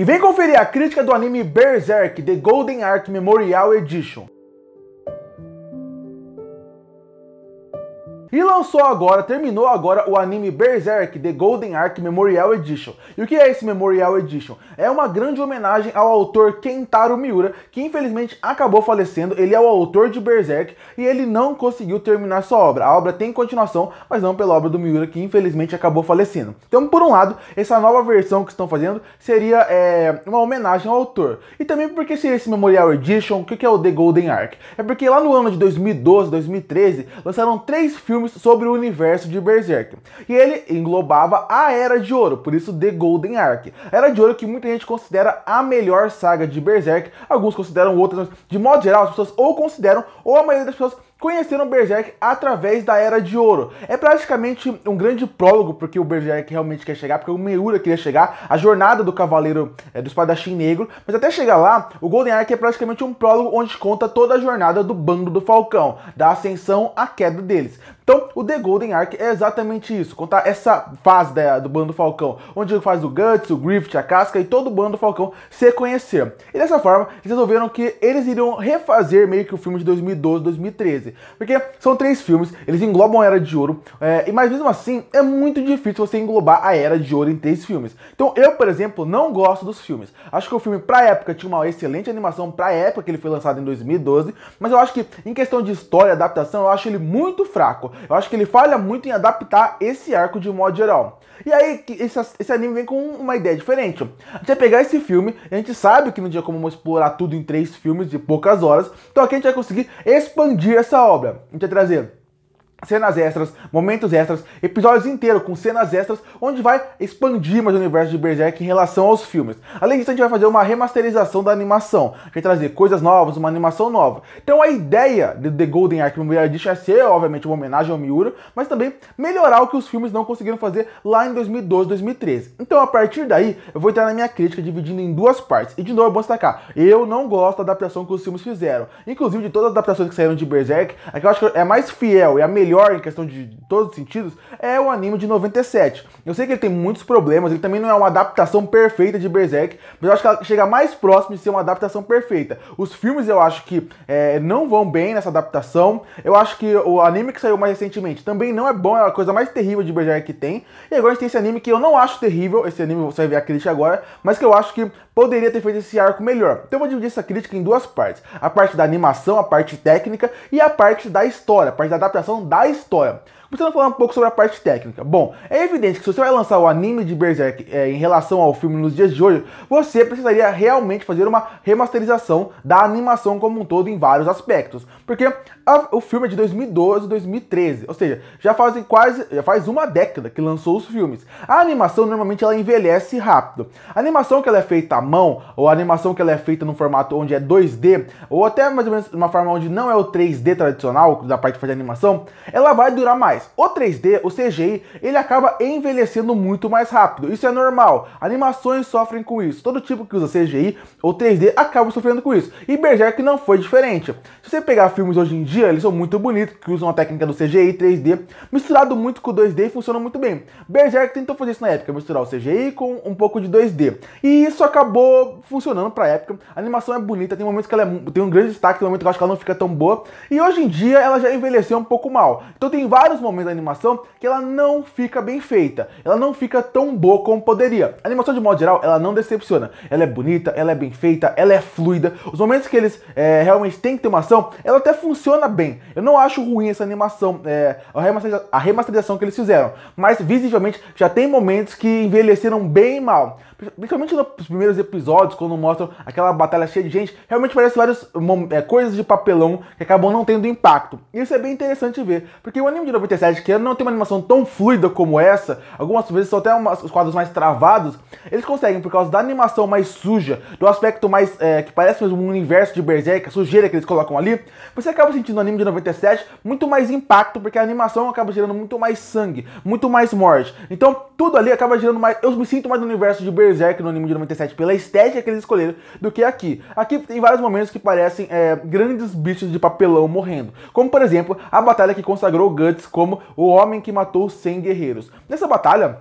E vem conferir a crítica do anime Berserk The Golden Ark Memorial Edition. E lançou agora, terminou agora o anime Berserk The Golden Arc Memorial Edition. E o que é esse Memorial Edition? É uma grande homenagem ao autor Kentaro Miura, que infelizmente acabou falecendo. Ele é o autor de Berserk e ele não conseguiu terminar sua obra. A obra tem continuação, mas não pela obra do Miura, que infelizmente acabou falecendo. Então, por um lado, essa nova versão que estão fazendo seria é, uma homenagem ao autor. E também porque seria esse Memorial Edition, o que é o The Golden Arc? É porque lá no ano de 2012, 2013, lançaram três filmes filmes sobre o universo de Berserk. E ele englobava a Era de Ouro, por isso The Golden Ark. Era de Ouro que muita gente considera a melhor saga de Berserk, alguns consideram outras, mas de modo geral as pessoas ou consideram, ou a maioria das pessoas conheceram Berserk através da Era de Ouro. É praticamente um grande prólogo porque o Berserk realmente quer chegar, porque o Meura queria chegar, a jornada do Cavaleiro é, do Espadachim Negro, mas até chegar lá, o Golden Ark é praticamente um prólogo onde conta toda a jornada do bando do Falcão, da ascensão à queda deles. Então, o The Golden Ark é exatamente isso, contar essa fase da, do bando do Falcão, onde faz o Guts, o Griffith, a Casca e todo o bando do Falcão se conhecer. E dessa forma, eles resolveram que eles iriam refazer meio que o filme de 2012, 2013. Porque são três filmes, eles englobam a Era de Ouro, é, mas mesmo assim é muito difícil você englobar a Era de Ouro em três filmes. Então eu, por exemplo, não gosto dos filmes. Acho que o filme, pra época, tinha uma excelente animação pra época que ele foi lançado em 2012, mas eu acho que em questão de história e adaptação, eu acho ele muito fraco. Eu acho que ele falha muito em adaptar esse arco de modo geral. E aí, esse, esse anime vem com uma ideia diferente. A gente vai pegar esse filme, a gente sabe que não tinha como explorar tudo em três filmes de poucas horas, então aqui a gente vai conseguir expandir essa essa obra? A gente vai trazer cenas extras, momentos extras, episódios inteiros com cenas extras, onde vai expandir mais o universo de Berserk em relação aos filmes. Além disso, a gente vai fazer uma remasterização da animação, que trazer coisas novas, uma animação nova. Então a ideia de The Golden Ark Memorial Edition é ser, obviamente, uma homenagem ao Miura, mas também melhorar o que os filmes não conseguiram fazer lá em 2012, 2013. Então a partir daí, eu vou entrar na minha crítica dividindo em duas partes. E de novo, eu vou destacar, eu não gosto da adaptação que os filmes fizeram. Inclusive de todas as adaptações que saíram de Berserk, a que eu acho que é mais fiel e é a melhor melhor em questão de todos os sentidos é o anime de 97. Eu sei que ele tem muitos problemas, ele também não é uma adaptação perfeita de Berserk, mas eu acho que ela chega mais próximo de ser uma adaptação perfeita. Os filmes eu acho que é, não vão bem nessa adaptação. Eu acho que o anime que saiu mais recentemente também não é bom, é a coisa mais terrível de Berserk que tem. E agora a gente tem esse anime que eu não acho terrível, esse anime você vai ver a crítica agora, mas que eu acho que poderia ter feito esse arco melhor. Então eu vou dividir essa crítica em duas partes: a parte da animação, a parte técnica e a parte da história, a parte da adaptação da a história. Precisamos falar um pouco sobre a parte técnica. Bom, é evidente que se você vai lançar o anime de Berserk é, em relação ao filme nos dias de hoje, você precisaria realmente fazer uma remasterização da animação como um todo em vários aspectos. Porque a, o filme é de 2012, 2013, ou seja, já fazem quase, já faz uma década que lançou os filmes. A animação normalmente ela envelhece rápido. A animação que ela é feita à mão, ou a animação que ela é feita num formato onde é 2D, ou até mais ou menos uma forma onde não é o 3D tradicional, da parte de fazer animação, ela vai durar mais mais. O 3D, o CGI, ele acaba envelhecendo muito mais rápido. Isso é normal. Animações sofrem com isso. Todo tipo que usa CGI ou 3D acaba sofrendo com isso. E Berserk não foi diferente. Se você pegar filmes hoje em dia, eles são muito bonitos, que usam a técnica do CGI 3D, misturado muito com o 2D e funciona muito bem. Berserk tentou fazer isso na época, misturar o CGI com um pouco de 2D. E isso acabou funcionando pra época. A animação é bonita, tem momentos que ela é, tem um grande destaque, tem momentos que eu acho que ela não fica tão boa. E hoje em dia ela já envelheceu um pouco mal. Então tem vários momentos momentos da animação que ela não fica bem feita, ela não fica tão boa como poderia. A animação, de modo geral, ela não decepciona. Ela é bonita, ela é bem feita, ela é fluida. Os momentos que eles é, realmente têm que ter uma ação, ela até funciona bem. Eu não acho ruim essa animação, é, a, remasterização, a remasterização que eles fizeram, mas visivelmente já tem momentos que envelheceram bem mal. Principalmente nos primeiros episódios, quando mostram aquela batalha cheia de gente, realmente parece várias é, coisas de papelão que acabam não tendo impacto. Isso é bem interessante ver, porque o anime de 97 7 que não tem uma animação tão fluida como essa, algumas vezes são até umas, os quadros mais travados, eles conseguem, por causa da animação mais suja, do aspecto mais é, que parece mesmo um universo de Berserk, a sujeira que eles colocam ali, você acaba sentindo no anime de 97 muito mais impacto, porque a animação acaba gerando muito mais sangue, muito mais morte. Então, tudo ali acaba gerando mais. Eu me sinto mais no universo de Berserk no anime de 97 pela estética que eles escolheram do que aqui. Aqui tem vários momentos que parecem é, grandes bichos de papelão morrendo, como por exemplo a batalha que consagrou Guts como como O Homem que Matou 100 Guerreiros. Nessa batalha,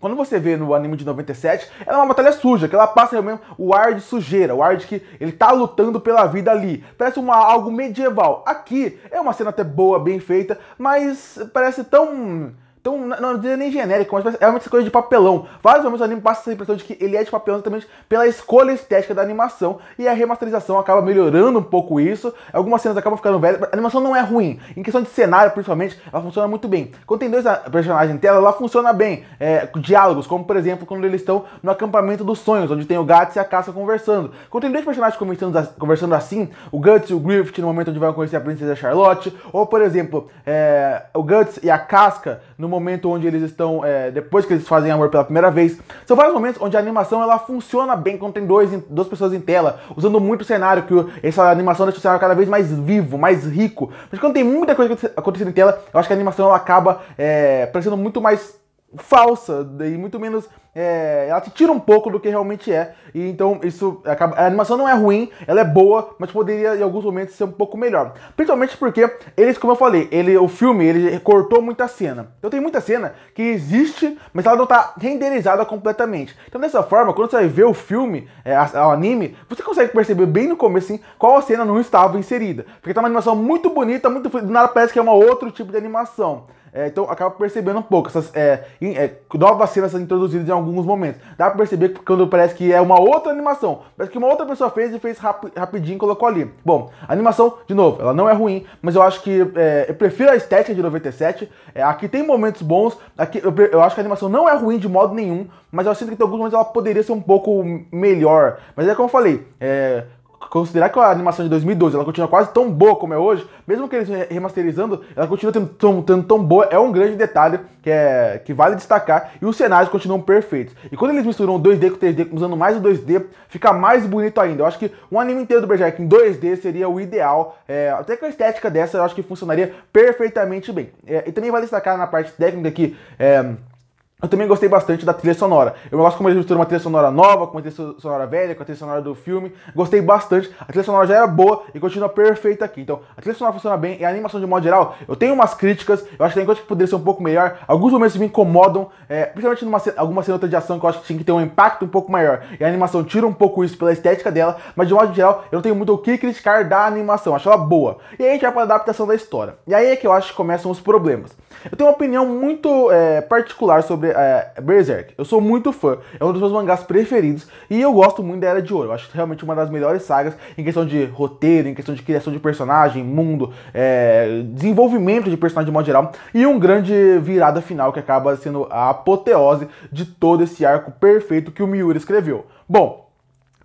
quando você vê no anime de 97, ela é uma batalha suja, que ela passa mesmo o ar de sujeira, o ar de que ele tá lutando pela vida ali. Parece uma, algo medieval. Aqui é uma cena até boa, bem feita, mas parece tão então, não, é nem genérico, mas é uma coisa de papelão. Vários momentos o anime passa essa impressão de que ele é de papelão exatamente pela escolha estética da animação. E a remasterização acaba melhorando um pouco isso. Algumas cenas acabam ficando velhas. A animação não é ruim. Em questão de cenário, principalmente, ela funciona muito bem. Quando tem dois ah, personagens em tela, ela funciona bem. É, diálogos, como por exemplo, quando eles estão no acampamento dos sonhos, onde tem o Guts e a Caça conversando. Quando tem dois personagens conversando, assim, o Guts e o Griffith no momento onde vão conhecer a princesa Charlotte. Ou, por exemplo, é, o Guts e a Casca no momento onde eles estão, é, depois que eles fazem amor pela primeira vez. São vários momentos onde a animação ela funciona bem quando tem dois, duas pessoas em tela, usando muito cenário, que essa animação deixa o cenário cada vez mais vivo, mais rico. Mas quando tem muita coisa acontecendo em tela, eu acho que a animação ela acaba é, parecendo muito mais falsa e muito menos é, ela te tira um pouco do que realmente é e então isso acaba, a animação não é ruim ela é boa mas poderia em alguns momentos ser um pouco melhor principalmente porque eles como eu falei ele o filme ele cortou muita cena então tem muita cena que existe mas ela não está renderizada completamente então dessa forma quando você vai ver o filme é, o anime você consegue perceber bem no começo assim, qual a cena não estava inserida porque tá uma animação muito bonita muito do nada parece que é um outro tipo de animação é, então acaba percebendo um pouco essas é, é, novas cenas introduzidas em alguns momentos. Dá pra perceber que quando parece que é uma outra animação, parece que uma outra pessoa fez e fez rap, rapidinho e colocou ali. Bom, a animação, de novo, ela não é ruim, mas eu acho que é, eu prefiro a estética de 97. É, aqui tem momentos bons, aqui eu, eu, acho que a animação não é ruim de modo nenhum, mas eu sinto que em alguns momentos ela poderia ser um pouco melhor. Mas é como eu falei, é, considerar que a animação de 2012 ela continua quase tão boa como é hoje, mesmo que eles remasterizando, ela continua tendo tão, tendo tão boa, é um grande detalhe que, é, que vale destacar. E os cenários continuam perfeitos. E quando eles misturam 2D com 3D, usando mais o 2D, fica mais bonito ainda. Eu acho que um anime inteiro do Berserk em 2D seria o ideal. É, até com a estética dessa, eu acho que funcionaria perfeitamente bem. É, e também vale destacar na parte técnica que. É, eu também gostei bastante da trilha sonora. Eu gosto como eles misturam uma trilha sonora nova com uma trilha sonora velha, com a trilha sonora do filme. Gostei bastante. A trilha sonora já era boa e continua perfeita aqui. Então, a trilha sonora funciona bem e a animação de modo geral. Eu tenho umas críticas, eu acho que tem coisas que poderia ser um pouco melhor. Alguns momentos me incomodam, é, principalmente numa alguma cena de ação que eu acho que tinha que ter um impacto um pouco maior. E a animação tira um pouco isso pela estética dela, mas de modo geral, eu não tenho muito o que criticar da animação. Acho ela boa. E aí a gente vai pra adaptação da história. E aí é que eu acho que começam os problemas. Eu tenho uma opinião muito é, particular sobre é, Berserk. Eu sou muito fã, é um dos meus mangás preferidos e eu gosto muito da Era de Ouro. Eu acho realmente uma das melhores sagas em questão de roteiro, em questão de criação de personagem, mundo, é, desenvolvimento de personagem de modo geral e um grande virada final que acaba sendo a apoteose de todo esse arco perfeito que o Miura escreveu. Bom,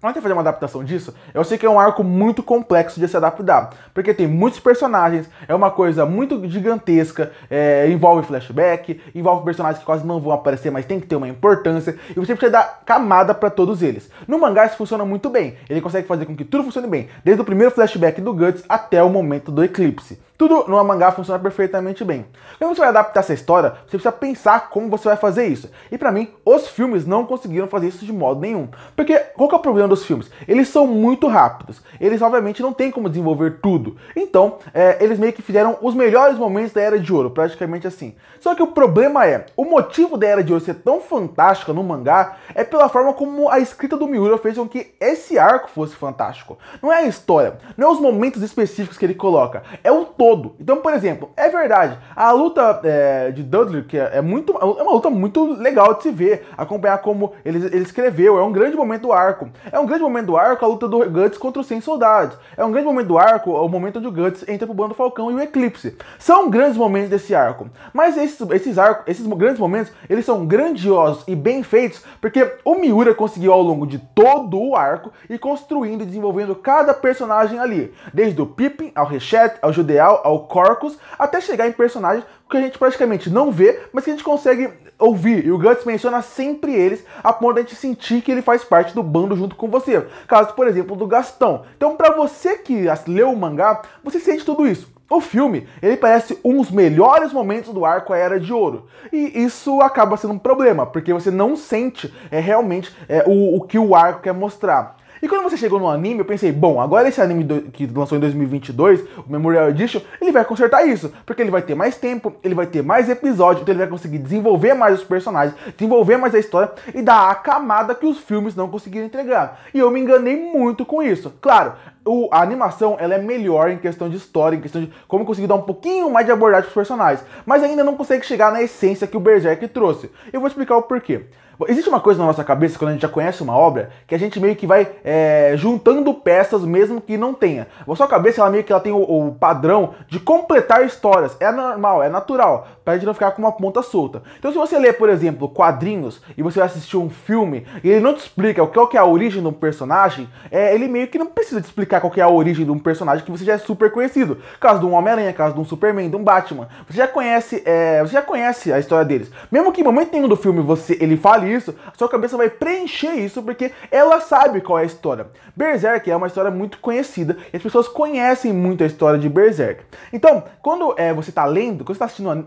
vamos tentar fazer uma adaptação disso? Eu sei que é um arco muito complexo de se adaptar, porque tem muitos personagens, é uma coisa muito gigantesca, é, envolve flashback, envolve personagens que quase não vão aparecer, mas tem que ter uma importância, e você precisa dar camada para todos eles. No mangá isso funciona muito bem, ele consegue fazer com que tudo funcione bem, desde o primeiro flashback do Guts até o momento do eclipse. Tudo no mangá funciona perfeitamente bem. Quando você vai adaptar essa história, você precisa pensar como você vai fazer isso. E para mim, os filmes não conseguiram fazer isso de modo nenhum. Porque qual que é o problema dos filmes? Eles são muito rápidos. Eles obviamente não têm como desenvolver tudo. Então, é, eles meio que fizeram os melhores momentos da Era de Ouro, praticamente assim. Só que o problema é, o motivo da Era de Ouro ser tão fantástica no mangá é pela forma como a escrita do Miura fez com que esse arco fosse fantástico. Não é a história, não é os momentos específicos que ele coloca, é o todo. Então, por exemplo, é verdade, a luta é, de Dudley, que é, é, muito, é uma luta muito legal de se ver, acompanhar como ele, ele escreveu, é um grande momento do arco. É um grande momento do arco a luta do Guts contra os 100 soldados. É um grande momento do arco o momento onde o Guts entra pro bando do Falcão e o Eclipse. São grandes momentos desse arco. Mas esses, esses esses grandes momentos, eles são grandiosos e bem feitos, porque o Miura conseguiu ao longo de todo o arco e construindo e desenvolvendo cada personagem ali, desde o Pippin ao Rechet, ao Judeal, ao, Corcus, até chegar em personagens que a gente praticamente não vê, mas que a gente consegue ouvir. E o Guts menciona sempre eles, a ponto de a gente sentir que ele faz parte do bando junto com você. Caso, por exemplo, do Gastão. Então, para você que leu o mangá, você sente tudo isso. O filme, ele parece um dos melhores momentos do arco à Era de Ouro. E isso acaba sendo um problema, porque você não sente é, realmente é, o, o que o arco quer mostrar. E quando você chegou no anime, eu pensei, bom, agora esse anime do, que lançou em 2022, o Memorial Edition, ele vai consertar isso, porque ele vai ter mais tempo, ele vai ter mais episódios, então ele vai conseguir desenvolver mais os personagens, desenvolver mais a história e dar a camada que os filmes não conseguiram entregar. E eu me enganei muito com isso. Claro, o, a animação ela é melhor em questão de história, em questão de como conseguir dar um pouquinho mais de abordagem para os personagens, mas ainda não consegue chegar na essência que o Berserk trouxe. Eu vou explicar o porquê. Existe uma coisa na nossa cabeça, quando a gente já conhece uma obra, que a gente meio que vai é, juntando peças mesmo que não tenha. A sua cabeça, ela meio que ela tem o, o padrão de completar histórias. É normal, é natural, pra gente não ficar com uma ponta solta. Então se você lê, por exemplo, quadrinhos, e você vai assistir um filme, e ele não te explica qual que é a origem de um personagem, é, ele meio que não precisa te explicar qual que é a origem de um personagem que você já é super conhecido. Caso de um Homem-Aranha, caso de um Superman, de um Batman. Você já conhece, é, você já conhece a história deles. Mesmo que em momento nenhum do filme você ele fale isso, sua cabeça vai preencher isso porque ela sabe qual é a história. Berserk é uma história muito conhecida e as pessoas conhecem muito a história de Berserk. Então, quando é, você está lendo, quando você está assistindo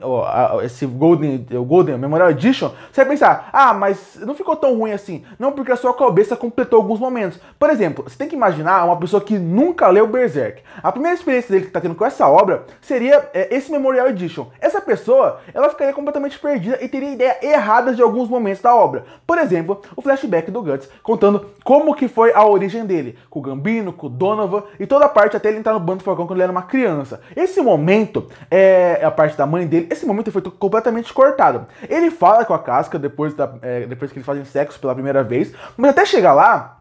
esse Golden, é, o Golden Memorial Edition, você vai pensar, ah, mas não ficou tão ruim assim. Não, porque a sua cabeça completou alguns momentos. Por exemplo, você tem que imaginar uma pessoa que nunca leu Berserk. A primeira experiência dele que está tendo com essa obra seria é, esse Memorial Edition. Essa pessoa, ela ficaria completamente perdida e teria ideia erradas de alguns momentos da obra obra. Por exemplo, o flashback do Guts, contando como que foi a origem dele, com o Gambino, com o Donovan e toda a parte até ele entrar no bando do Falcão quando ele era uma criança. Esse momento, é a parte da mãe dele, esse momento foi completamente cortado. Ele fala com a Casca depois, da, é, depois que eles fazem sexo pela primeira vez, mas até chegar lá,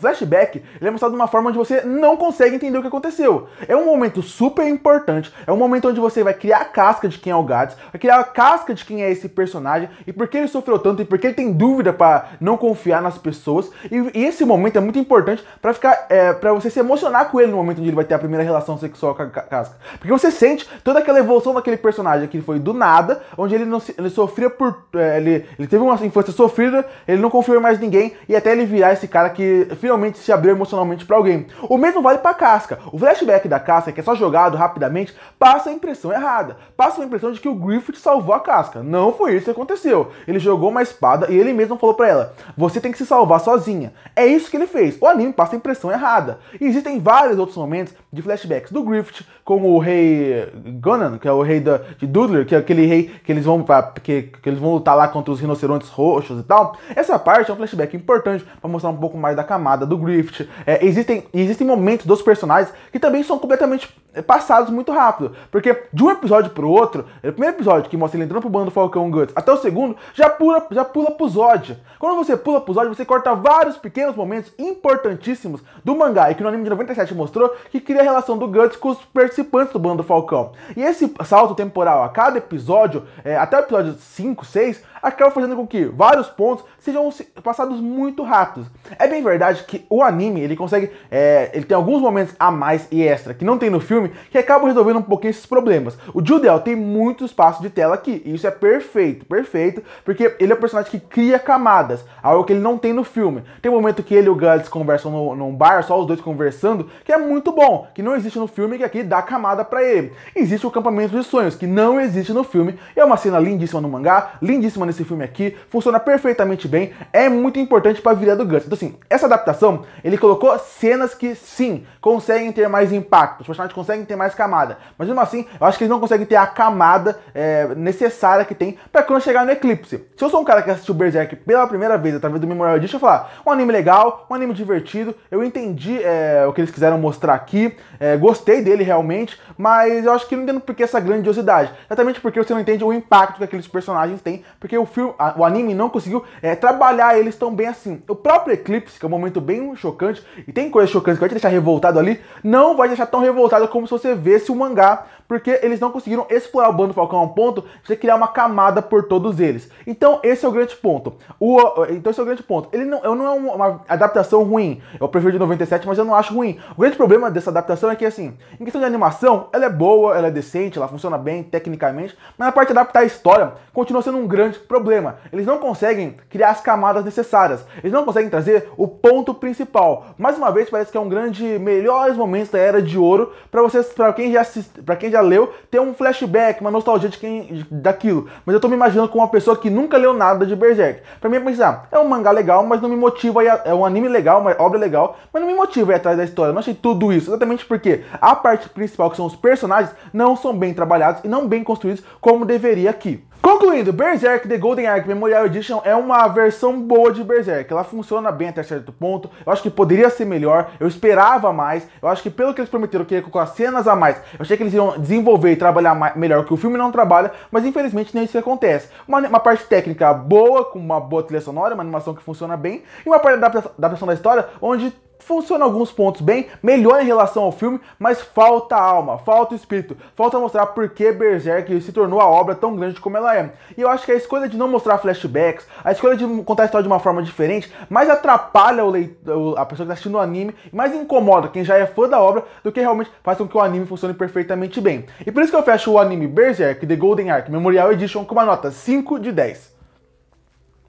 Flashback ele é mostrado de uma forma onde você não consegue entender o que aconteceu. É um momento super importante, é um momento onde você vai criar a casca de quem é o Gats, vai criar a casca de quem é esse personagem e por que ele sofreu tanto e por que ele tem dúvida para não confiar nas pessoas. E, e, esse momento é muito importante para ficar, é, para você se emocionar com ele no momento onde ele vai ter a primeira relação sexual com a casca, porque você sente toda aquela evolução daquele personagem que ele foi do nada, onde ele não se, ele sofria por, é, ele, ele teve uma infância sofrida, ele não confiou em mais ninguém e até ele virar esse cara que finalmente se abriu emocionalmente para alguém. O mesmo vale para Casca. O flashback da Casca, que é só jogado rapidamente, passa a impressão errada. Passa a impressão de que o Griffith salvou a Casca. Não foi isso que aconteceu. Ele jogou uma espada e ele mesmo falou para ela: "Você tem que se salvar sozinha". É isso que ele fez. O anime passa a impressão errada. E existem vários outros momentos de flashbacks do Griffith com o rei Gunnan, que é o rei da, de Doodler, que é aquele rei que eles vão para, que, que, eles vão lutar lá contra os rinocerontes roxos e tal. Essa parte é um flashback importante para mostrar um pouco mais da camada chamada do Griffith. É, existem, existem momentos dos personagens que também são completamente é, passados muito rápido. Porque de um episódio pro outro, é, o primeiro episódio que mostra ele entrando pro bando do Falcão Guts, até o segundo, já pula, já pula pro Zod. Quando você pula pro Zod, você corta vários pequenos momentos importantíssimos do mangá e que no anime de 97 mostrou que cria a relação do Guts com os participantes do bando do Falcão. E esse salto temporal a cada episódio, é, até o episódio 5, 6, acaba fazendo com que vários pontos sejam passados muito rápidos. É bem verdade acho que o anime, ele consegue. É, ele tem alguns momentos a mais e extra que não tem no filme, que acabam resolvendo um pouquinho esses problemas. O Judel tem muito espaço de tela aqui, e isso é perfeito, perfeito, porque ele é um personagem que cria camadas, algo que ele não tem no filme. Tem um momento que ele e o Guts conversam no, num bar, só os dois conversando, que é muito bom, que não existe no filme, que aqui dá camada para ele. Existe o Campamento dos Sonhos, que não existe no filme, é uma cena lindíssima no mangá, lindíssima nesse filme aqui, funciona perfeitamente bem, é muito importante pra virar do Guts. Então, assim, essa adaptação adaptação, ele colocou cenas que sim conseguem ter mais impacto, os personagens conseguem ter mais camada, mas mesmo assim eu acho que eles não conseguem ter a camada é, necessária que tem para quando chegar no eclipse. Se eu sou um cara que assistiu Berserk pela primeira vez através do Memorial Edition, eu falar um anime legal, um anime divertido, eu entendi é, o que eles quiseram mostrar aqui, é, gostei dele realmente, mas eu acho que não entendo por que essa grandiosidade, exatamente porque você não entende o impacto que aqueles personagens têm, porque o filme, a, o anime não conseguiu é, trabalhar eles tão bem assim. O próprio eclipse, que é o momento momento bem chocante, e tem coisas chocantes que vai te deixar revoltado ali, não vai deixar tão revoltado como se você vesse o mangá porque eles não conseguiram explorar o bando do Falcão a um ponto de criar uma camada por todos eles. Então, esse é o grande ponto. O, então, esse é o grande ponto. Ele não, eu não é uma adaptação ruim. Eu prefiro de 97, mas eu não acho ruim. O grande problema dessa adaptação é que, assim, em questão de animação, ela é boa, ela é decente, ela funciona bem tecnicamente, mas na parte de adaptar a história, continua sendo um grande problema. Eles não conseguem criar as camadas necessárias. Eles não conseguem trazer o ponto principal. Mais uma vez, parece que é um grande melhores momentos da era de ouro para vocês, para quem já para quem já já leu tem um flashback, uma nostalgia de quem daquilo. Mas eu tô me imaginando com uma pessoa que nunca leu nada de Berserk. Pra mim é pensar, é um mangá legal, mas não me motiva é um anime legal, uma obra legal, mas não me motiva ir atrás da história. Eu não achei tudo isso, exatamente porque a parte principal, que são os personagens, não são bem trabalhados e não bem construídos como deveria aqui. Concluindo, Berserk The Golden Ark Memorial Edition é uma versão boa de Berserk. Ela funciona bem até certo ponto. Eu acho que poderia ser melhor. Eu esperava mais. Eu acho que pelo que eles prometeram que ia colocar cenas a mais, eu achei que eles iam desenvolver e trabalhar melhor que o filme não trabalha, mas infelizmente nem isso acontece. Uma, uma, parte técnica boa, com uma boa trilha sonora, uma animação que funciona bem, e uma parte da adaptação da história onde funciona alguns pontos bem, melhor em relação ao filme, mas falta alma, falta espírito, falta mostrar por que Berserk se tornou a obra tão grande como ela é. E eu acho que a escolha de não mostrar flashbacks, a escolha de contar a história de uma forma diferente, mais atrapalha o leitor, a pessoa que está assistindo o anime, mais incomoda quem já é fã da obra, do que realmente faz com que o anime funcione perfeitamente bem. E por isso que eu fecho o anime Berserk The Golden Arc Memorial Edition com uma nota 5 de 10.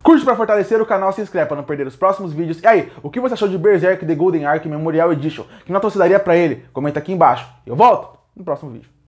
Curte para fortalecer o canal, se inscreve para não perder os próximos vídeos. E aí, o que você achou de Berserk The Golden Ark Memorial Edition? Que nota você daria para ele? Comenta aqui embaixo. Eu volto no próximo vídeo.